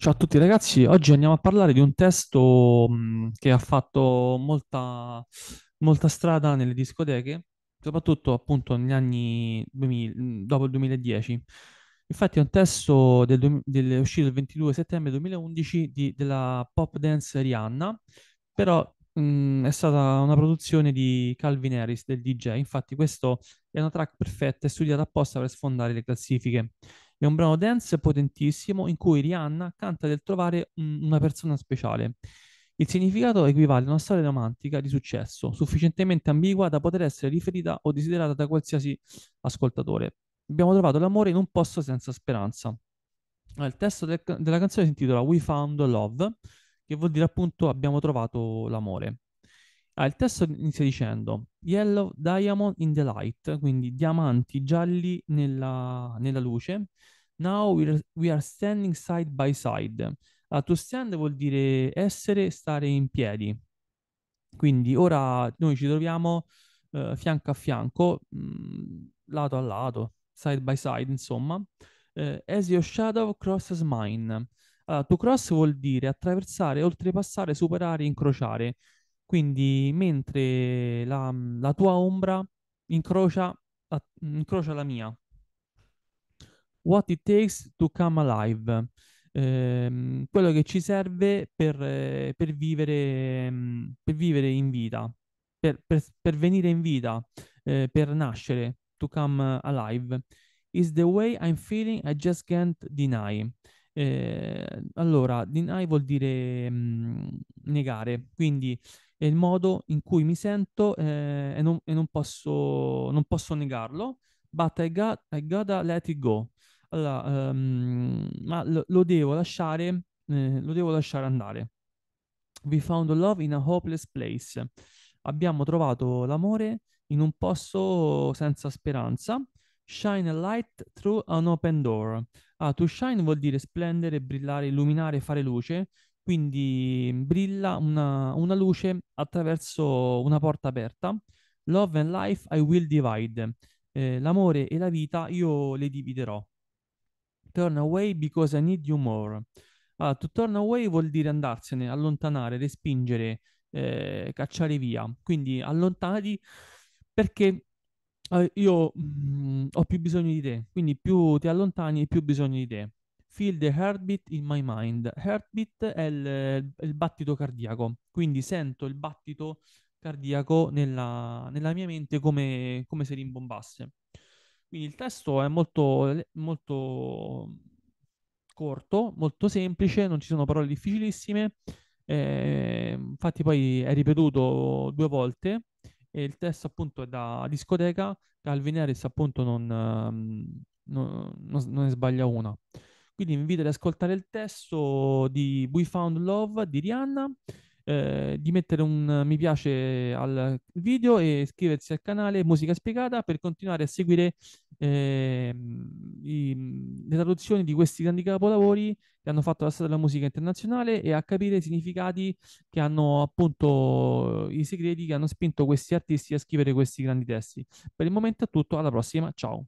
Ciao a tutti ragazzi, oggi andiamo a parlare di un testo mm, che ha fatto molta, molta strada nelle discoteche, soprattutto appunto negli anni 2000, mm, dopo il 2010. Infatti è un testo del, del, uscito il 22 settembre 2011 di, della pop dance Rihanna, però mh, mm, è stata una produzione di Calvin Harris, del DJ. Infatti questo è una track perfetta e studiata apposta per sfondare le classifiche. È un brano dance potentissimo in cui Rihanna canta del trovare un- una persona speciale. Il significato equivale a una storia romantica di successo, sufficientemente ambigua da poter essere riferita o desiderata da qualsiasi ascoltatore. Abbiamo trovato l'amore in un posto senza speranza. Il testo del- della canzone si intitola We Found Love, che vuol dire appunto abbiamo trovato l'amore. Ah, il testo inizia dicendo Yellow Diamond in the Light, quindi diamanti gialli nella, nella luce. Now we are, we are, standing side by side. Ah, to stand vuol dire essere, stare in piedi. Quindi ora noi ci troviamo eh, fianco a fianco, mh, mm, lato a lato, side by side, insomma. Eh, as your shadow crosses mine. Allora, ah, to cross vuol dire attraversare, oltrepassare, superare, incrociare. Quindi mentre la, la tua ombra incrocia, incrocia la mia. What it takes to come alive. Eh, quello che ci serve per, per, vivere, per vivere in vita, per, per, per venire in vita, eh, per nascere, to come alive. Is the way I'm feeling I just can't deny. Eh, allora, deny vuol dire mh, mm, negare, quindi è il modo in cui mi sento eh, e, non, e non, posso, non, posso, negarlo, but I, got, I gotta let it go. Allora, um, ma lo, lo, devo lasciare, eh, lo devo lasciare andare. We found love in a hopeless place. Abbiamo trovato l'amore in un posto senza speranza. Shine a light through an open door. Ah, to shine vuol dire splendere, brillare, illuminare, fare luce quindi brilla una, una luce attraverso una porta aperta. Love and life I will divide. Eh, l'amore e la vita io le dividerò. Turn away because I need you more. Allora, ah, to turn away vuol dire andarsene, allontanare, respingere, eh, cacciare via. Quindi allontanati perché eh, io mh, mm, ho più bisogno di te. Quindi più ti allontani, più bisogno di te. Feel the heartbeat in my mind. Heartbeat è il, il battito cardiaco, quindi sento il battito cardiaco nella, nella mia mente come, come, se rimbombasse. Quindi il testo è molto, molto corto, molto semplice, non ci sono parole difficilissime. Eh, infatti poi è ripetuto due volte e il testo appunto è da discoteca, Calvin Harris appunto non, ehm, non, non ne sbaglia una. Quindi vi invito ad ascoltare il testo di We Found Love di Rihanna, eh, di mettere un mi piace al video e iscriversi al canale Musica Spiegata per continuare a seguire eh, i, le traduzioni di questi grandi capolavori che hanno fatto la storia della musica internazionale e a capire i significati che hanno appunto i segreti che hanno spinto questi artisti a scrivere questi grandi testi. Per il momento è tutto, alla prossima, ciao!